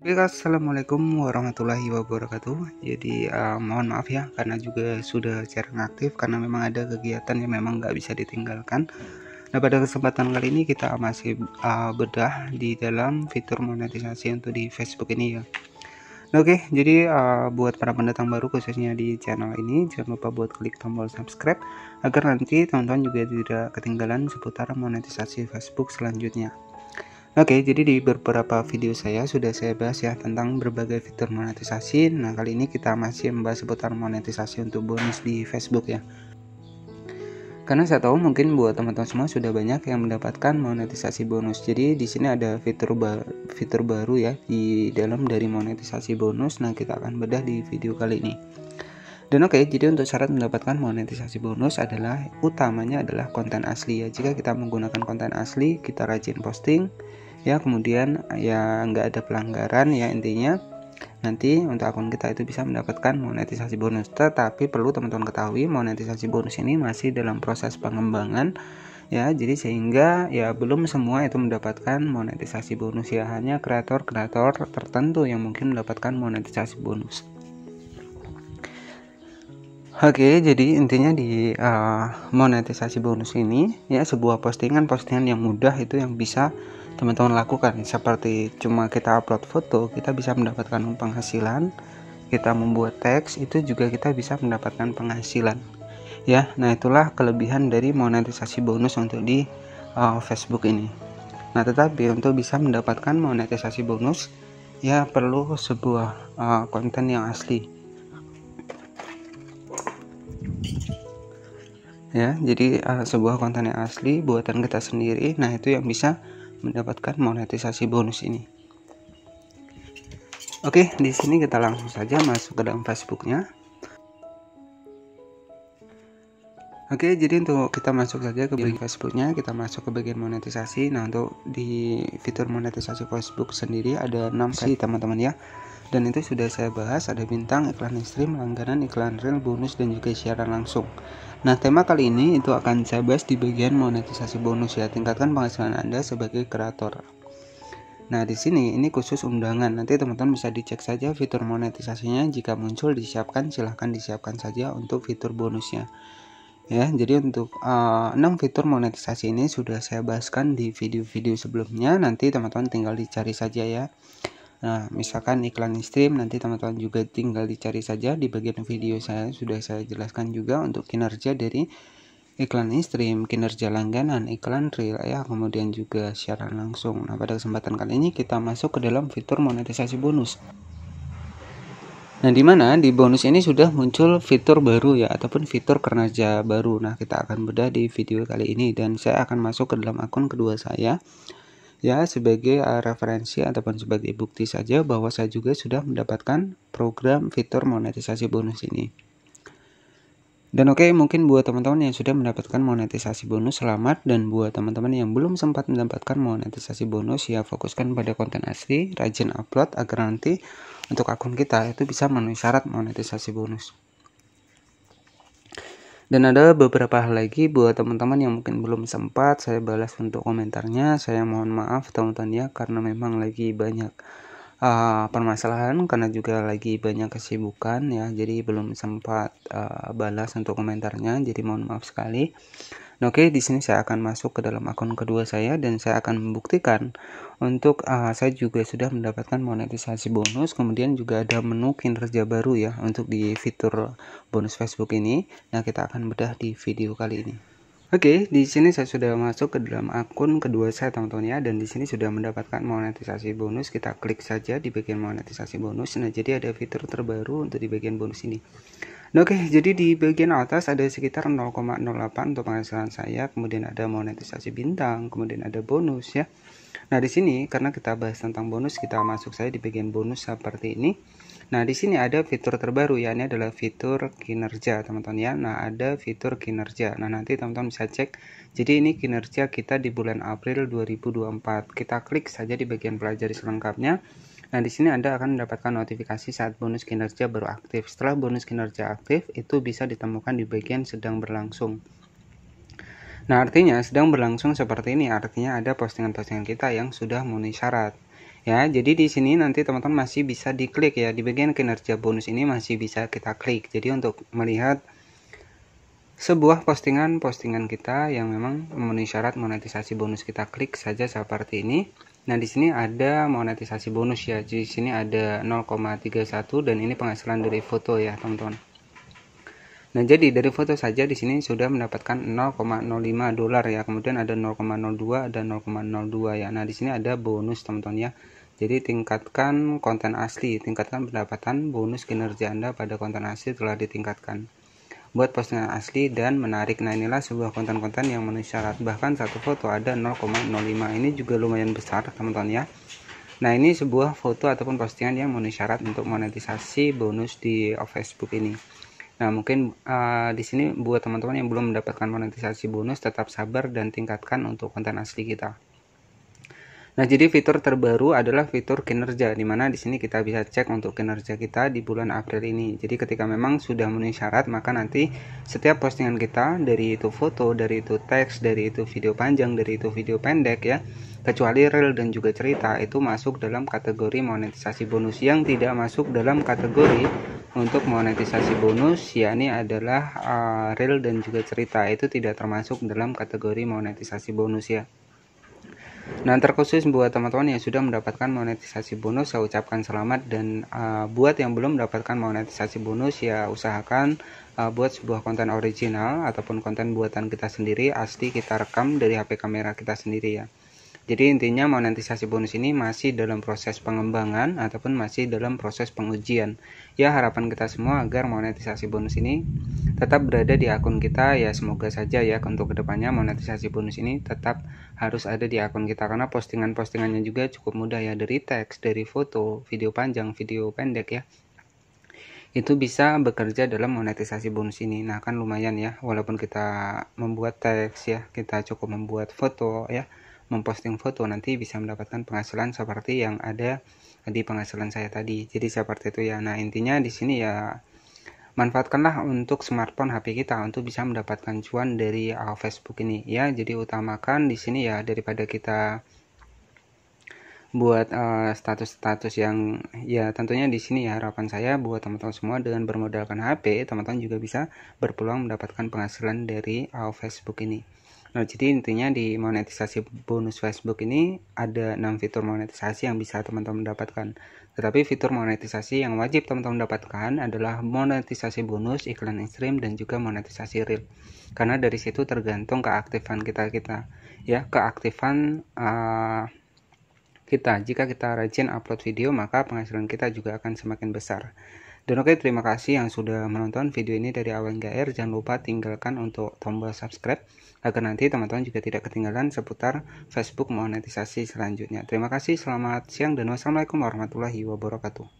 Oke, assalamualaikum warahmatullahi wabarakatuh. Jadi uh, mohon maaf ya karena juga sudah jarang aktif karena memang ada kegiatan yang memang nggak bisa ditinggalkan. Nah pada kesempatan kali ini kita masih uh, bedah di dalam fitur monetisasi untuk di Facebook ini ya. Nah, Oke, okay, jadi uh, buat para pendatang baru khususnya di channel ini jangan lupa buat klik tombol subscribe agar nanti teman-teman juga tidak ketinggalan seputar monetisasi Facebook selanjutnya. Oke, jadi di beberapa video saya sudah saya bahas ya tentang berbagai fitur monetisasi. Nah, kali ini kita masih membahas seputar monetisasi untuk bonus di Facebook ya. Karena saya tahu mungkin buat teman-teman semua sudah banyak yang mendapatkan monetisasi bonus. Jadi di sini ada fitur ba fitur baru ya di dalam dari monetisasi bonus. Nah, kita akan bedah di video kali ini. Dan oke, okay, jadi untuk syarat mendapatkan monetisasi bonus adalah utamanya adalah konten asli ya. Jika kita menggunakan konten asli, kita rajin posting ya, kemudian ya nggak ada pelanggaran ya intinya. Nanti untuk akun kita itu bisa mendapatkan monetisasi bonus. Tetapi perlu teman-teman ketahui monetisasi bonus ini masih dalam proses pengembangan ya. Jadi sehingga ya belum semua itu mendapatkan monetisasi bonus ya. Hanya kreator-kreator tertentu yang mungkin mendapatkan monetisasi bonus. Oke, jadi intinya di uh, monetisasi bonus ini ya sebuah postingan-postingan yang mudah itu yang bisa teman-teman lakukan. Seperti cuma kita upload foto, kita bisa mendapatkan penghasilan. Kita membuat teks itu juga kita bisa mendapatkan penghasilan. Ya, nah itulah kelebihan dari monetisasi bonus untuk di uh, Facebook ini. Nah, tetapi untuk bisa mendapatkan monetisasi bonus ya perlu sebuah uh, konten yang asli ya jadi uh, sebuah konten yang asli buatan kita sendiri nah itu yang bisa mendapatkan monetisasi bonus ini oke di sini kita langsung saja masuk ke dalam Facebooknya oke jadi untuk kita masuk saja ke bagian Facebooknya kita masuk ke bagian monetisasi nah untuk di fitur monetisasi Facebook sendiri ada 6 sih teman-teman ya dan itu sudah saya bahas ada bintang, iklan ekstrim, langganan, iklan real, bonus dan juga siaran langsung. Nah, tema kali ini itu akan saya bahas di bagian monetisasi bonus ya, tingkatkan penghasilan Anda sebagai kreator. Nah, di sini ini khusus undangan. Nanti teman-teman bisa dicek saja fitur monetisasinya jika muncul disiapkan silahkan disiapkan saja untuk fitur bonusnya. Ya, jadi untuk uh, eh, 6 fitur monetisasi ini sudah saya bahaskan di video-video sebelumnya. Nanti teman-teman tinggal dicari saja ya. Nah, misalkan iklan stream nanti teman-teman juga tinggal dicari saja di bagian video saya sudah saya jelaskan juga untuk kinerja dari iklan stream, kinerja langganan, iklan real ya, kemudian juga siaran langsung. Nah, pada kesempatan kali ini kita masuk ke dalam fitur monetisasi bonus. Nah, di mana di bonus ini sudah muncul fitur baru ya ataupun fitur kerja baru. Nah, kita akan bedah di video kali ini dan saya akan masuk ke dalam akun kedua saya ya sebagai eh, referensi ataupun sebagai bukti saja bahwa saya juga sudah mendapatkan program fitur monetisasi bonus ini. Dan oke okay, mungkin buat teman-teman yang sudah mendapatkan monetisasi bonus selamat dan buat teman-teman yang belum sempat mendapatkan monetisasi bonus ya fokuskan pada konten asli, rajin upload agar nanti untuk akun kita itu bisa memenuhi syarat monetisasi bonus. Dan ada beberapa hal lagi buat teman-teman yang mungkin belum sempat saya balas untuk komentarnya. Saya mohon maaf teman-teman ya karena memang lagi banyak uh, permasalahan karena juga lagi banyak kesibukan ya. Jadi belum sempat uh, balas untuk komentarnya. Jadi mohon maaf sekali. Nah, oke, okay, di sini saya akan masuk ke dalam akun kedua saya dan saya akan membuktikan untuk uh, saya juga sudah mendapatkan monetisasi bonus, kemudian juga ada menu kinerja baru ya untuk di fitur bonus Facebook ini. Nah, kita akan bedah di video kali ini. Oke, okay, di sini saya sudah masuk ke dalam akun kedua saya teman-teman ya dan di sini sudah mendapatkan monetisasi bonus. Kita klik saja di bagian monetisasi bonus. Nah, jadi ada fitur terbaru untuk di bagian bonus ini. Nah, Oke, okay, jadi di bagian atas ada sekitar 0,08 untuk penghasilan saya, kemudian ada monetisasi bintang, kemudian ada bonus ya. Nah, di sini karena kita bahas tentang bonus, kita masuk saya di bagian bonus seperti ini. Nah, di sini ada fitur terbaru ya, ini adalah fitur kinerja, teman-teman ya. Nah, ada fitur kinerja. Nah, nanti teman-teman bisa cek. Jadi ini kinerja kita di bulan April 2024. Kita klik saja di bagian pelajari selengkapnya. Nah, di sini Anda akan mendapatkan notifikasi saat bonus kinerja baru aktif. Setelah bonus kinerja aktif, itu bisa ditemukan di bagian sedang berlangsung. Nah, artinya sedang berlangsung seperti ini, artinya ada postingan-postingan kita yang sudah memenuhi syarat. Ya, jadi di sini nanti teman-teman masih bisa diklik ya. Di bagian kinerja bonus ini masih bisa kita klik. Jadi untuk melihat sebuah postingan-postingan kita yang memang memenuhi syarat monetisasi bonus kita klik saja seperti ini Nah, di sini ada monetisasi bonus ya. Di sini ada 0,31 dan ini penghasilan dari foto ya, teman-teman. Nah, jadi dari foto saja di sini sudah mendapatkan 0,05 dolar ya. Kemudian ada 0,02 dan 0,02 ya. Nah, di sini ada bonus, teman-teman ya. Jadi tingkatkan konten asli, tingkatkan pendapatan bonus kinerja Anda pada konten asli telah ditingkatkan buat postingan asli dan menarik nah inilah sebuah konten-konten yang memenuhi syarat bahkan satu foto ada 0,05 ini juga lumayan besar teman-teman ya nah ini sebuah foto ataupun postingan yang memenuhi syarat untuk monetisasi bonus di Facebook ini Nah, mungkin uh, di sini buat teman-teman yang belum mendapatkan monetisasi bonus, tetap sabar dan tingkatkan untuk konten asli kita. Nah, jadi fitur terbaru adalah fitur kinerja di mana di sini kita bisa cek untuk kinerja kita di bulan April ini. Jadi ketika memang sudah memenuhi syarat, maka nanti setiap postingan kita dari itu foto, dari itu teks, dari itu video panjang, dari itu video pendek ya, kecuali reel dan juga cerita itu masuk dalam kategori monetisasi bonus yang tidak masuk dalam kategori untuk monetisasi bonus yakni adalah uh, reel dan juga cerita itu tidak termasuk dalam kategori monetisasi bonus ya. Nah, terkhusus buat teman-teman yang sudah mendapatkan monetisasi bonus, saya ucapkan selamat dan uh, buat yang belum mendapatkan monetisasi bonus ya usahakan uh, buat sebuah konten original ataupun konten buatan kita sendiri, asli kita rekam dari HP kamera kita sendiri ya. Jadi intinya monetisasi bonus ini masih dalam proses pengembangan ataupun masih dalam proses pengujian. Ya harapan kita semua agar monetisasi bonus ini tetap berada di akun kita ya semoga saja ya untuk kedepannya monetisasi bonus ini tetap harus ada di akun kita karena postingan-postingannya juga cukup mudah ya dari teks, dari foto, video panjang, video pendek ya itu bisa bekerja dalam monetisasi bonus ini. Nah, kan lumayan ya, walaupun kita membuat teks ya, kita cukup membuat foto ya, memposting foto nanti bisa mendapatkan penghasilan seperti yang ada di penghasilan saya tadi. Jadi seperti itu ya. Nah, intinya di sini ya manfaatkanlah untuk smartphone HP kita untuk bisa mendapatkan cuan dari uh, Facebook ini ya. Jadi utamakan di sini ya daripada kita buat uh, status-status uh, yang ya tentunya di sini ya harapan saya buat teman-teman semua dengan bermodalkan HP teman-teman juga bisa berpeluang mendapatkan penghasilan dari uh, Facebook ini. Nah, jadi intinya di monetisasi bonus Facebook ini ada 6 fitur monetisasi yang bisa teman-teman dapatkan. Tetapi fitur monetisasi yang wajib teman-teman dapatkan adalah monetisasi bonus, iklan ekstrim, dan juga monetisasi real. Karena dari situ tergantung keaktifan kita-kita. Ya, keaktifan uh, kita. Jika kita rajin upload video, maka penghasilan kita juga akan semakin besar. Dan oke, okay, terima kasih yang sudah menonton video ini dari awal hingga akhir. Jangan lupa tinggalkan untuk tombol subscribe agar nanti teman-teman juga tidak ketinggalan seputar Facebook monetisasi selanjutnya. Terima kasih, selamat siang dan wassalamualaikum warahmatullahi wabarakatuh.